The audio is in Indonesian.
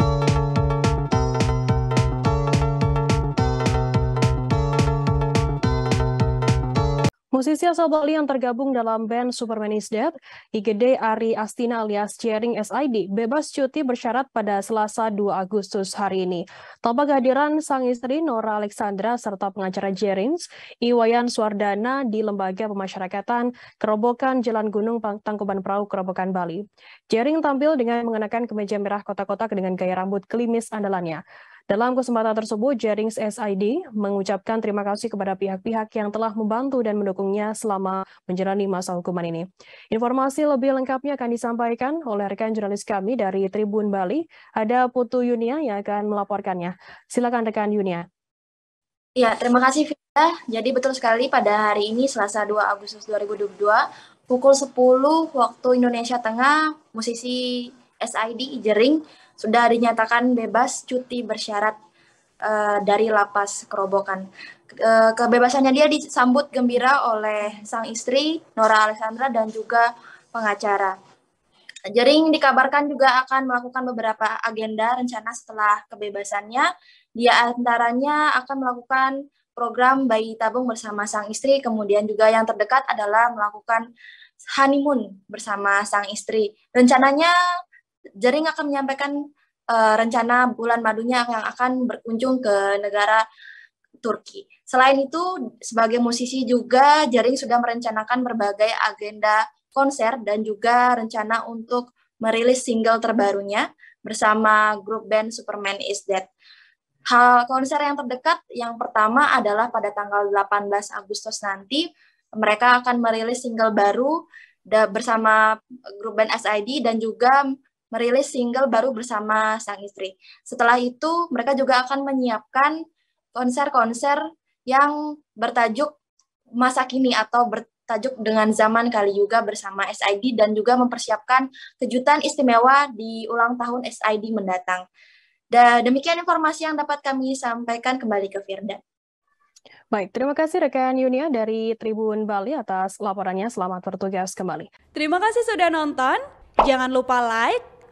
you Musisi asal Bali yang tergabung dalam band Superman is Dead, IGD Ari Astina alias Jering SID, bebas cuti bersyarat pada Selasa 2 Agustus hari ini. Tanpa kehadiran sang istri Nora Alexandra serta pengacara Jerings, Iwayan Swardana di Lembaga Pemasyarakatan Kerobokan Jalan Gunung Tangkuban Perahu Kerobokan Bali. Jering tampil dengan mengenakan kemeja merah kotak-kotak dengan gaya rambut klimis andalannya. Dalam kesempatan tersebut, Jerings SID mengucapkan terima kasih kepada pihak-pihak yang telah membantu dan mendukungnya selama menjalani masa hukuman ini. Informasi lebih lengkapnya akan disampaikan oleh rekan jurnalis kami dari Tribun Bali. Ada Putu Yunia yang akan melaporkannya. Silakan rekan Yunia. Ya, terima kasih Vita. Jadi betul sekali pada hari ini Selasa 2 Agustus 2022 pukul 10 waktu Indonesia Tengah musisi SID Jering sudah dinyatakan bebas cuti bersyarat uh, dari lapas Kerobokan. Ke eh, kebebasannya dia disambut gembira oleh sang istri Nora Alexandra dan juga pengacara. Jering dikabarkan juga akan melakukan beberapa agenda rencana setelah kebebasannya. Dia antaranya akan melakukan program bayi tabung bersama sang istri, kemudian juga yang terdekat adalah melakukan honeymoon bersama sang istri. Rencananya Jaring akan menyampaikan uh, rencana bulan madunya yang akan berkunjung ke negara Turki. Selain itu, sebagai musisi juga Jaring sudah merencanakan berbagai agenda konser dan juga rencana untuk merilis single terbarunya bersama grup band Superman Is Dead. Hal konser yang terdekat yang pertama adalah pada tanggal 18 Agustus nanti mereka akan merilis single baru bersama grup band SID dan juga merilis single baru bersama sang istri. Setelah itu, mereka juga akan menyiapkan konser-konser yang bertajuk masa kini atau bertajuk dengan zaman kali juga bersama SID dan juga mempersiapkan kejutan istimewa di ulang tahun SID mendatang. Dan demikian informasi yang dapat kami sampaikan kembali ke Firda. Baik, terima kasih rekan Yunia dari Tribun Bali atas laporannya. Selamat bertugas kembali. Terima kasih sudah nonton. Jangan lupa like,